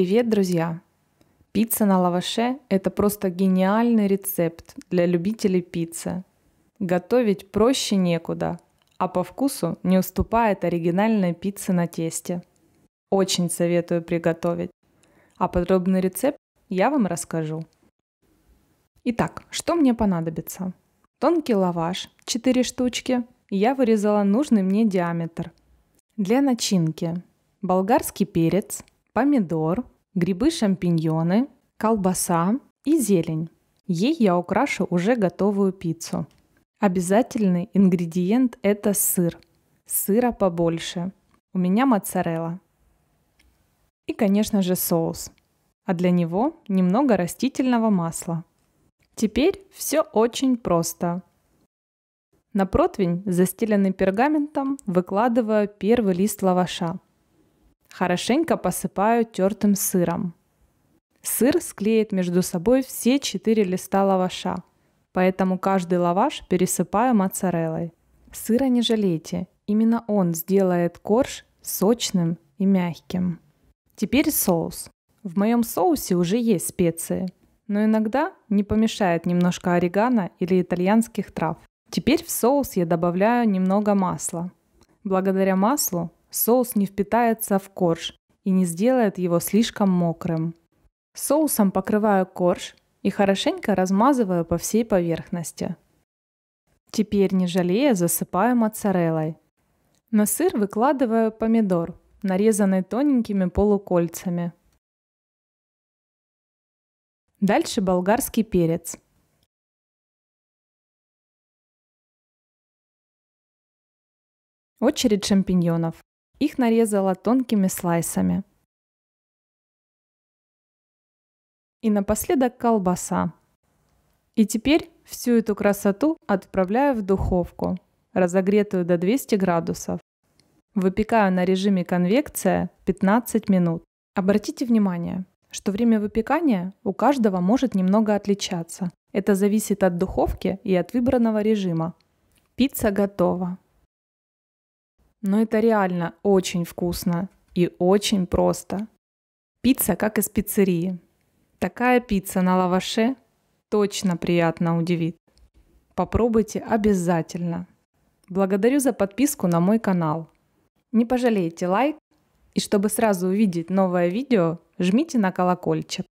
Привет, друзья! Пицца на лаваше – это просто гениальный рецепт для любителей пиццы. Готовить проще некуда, а по вкусу не уступает оригинальной пицце на тесте. Очень советую приготовить. А подробный рецепт я вам расскажу. Итак, что мне понадобится? Тонкий лаваш, 4 штучки, я вырезала нужный мне диаметр. Для начинки болгарский перец – помидор, грибы-шампиньоны, колбаса и зелень. Ей я украшу уже готовую пиццу. Обязательный ингредиент – это сыр. Сыра побольше. У меня моцарелла. И, конечно же, соус. А для него немного растительного масла. Теперь все очень просто. На противень, застеленный пергаментом, выкладываю первый лист лаваша – Хорошенько посыпаю тертым сыром. Сыр склеит между собой все четыре листа лаваша, поэтому каждый лаваш пересыпаю моцареллой. Сыра не жалейте, именно он сделает корж сочным и мягким. Теперь соус. В моем соусе уже есть специи, но иногда не помешает немножко орегано или итальянских трав. Теперь в соус я добавляю немного масла. Благодаря маслу Соус не впитается в корж и не сделает его слишком мокрым. Соусом покрываю корж и хорошенько размазываю по всей поверхности. Теперь, не жалея, засыпаю моцареллой. На сыр выкладываю помидор, нарезанный тоненькими полукольцами. Дальше болгарский перец. Очередь шампиньонов. Их нарезала тонкими слайсами. И напоследок колбаса. И теперь всю эту красоту отправляю в духовку, разогретую до 200 градусов. Выпекаю на режиме конвекция 15 минут. Обратите внимание, что время выпекания у каждого может немного отличаться. Это зависит от духовки и от выбранного режима. Пицца готова. Но это реально очень вкусно и очень просто. Пицца как из пиццерии. Такая пицца на лаваше точно приятно удивит. Попробуйте обязательно. Благодарю за подписку на мой канал. Не пожалейте лайк и чтобы сразу увидеть новое видео, жмите на колокольчик.